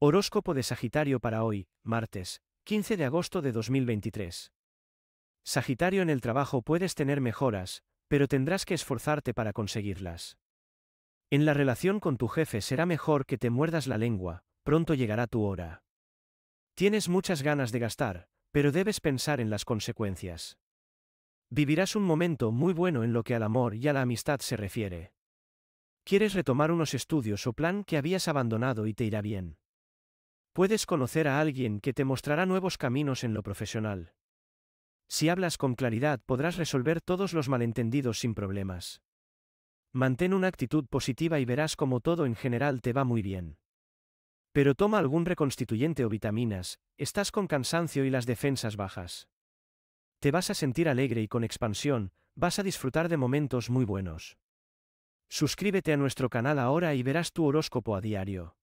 Horóscopo de Sagitario para hoy, martes, 15 de agosto de 2023. Sagitario en el trabajo puedes tener mejoras, pero tendrás que esforzarte para conseguirlas. En la relación con tu jefe será mejor que te muerdas la lengua, pronto llegará tu hora. Tienes muchas ganas de gastar, pero debes pensar en las consecuencias. Vivirás un momento muy bueno en lo que al amor y a la amistad se refiere. Quieres retomar unos estudios o plan que habías abandonado y te irá bien. Puedes conocer a alguien que te mostrará nuevos caminos en lo profesional. Si hablas con claridad podrás resolver todos los malentendidos sin problemas. Mantén una actitud positiva y verás como todo en general te va muy bien. Pero toma algún reconstituyente o vitaminas, estás con cansancio y las defensas bajas. Te vas a sentir alegre y con expansión, vas a disfrutar de momentos muy buenos. Suscríbete a nuestro canal ahora y verás tu horóscopo a diario.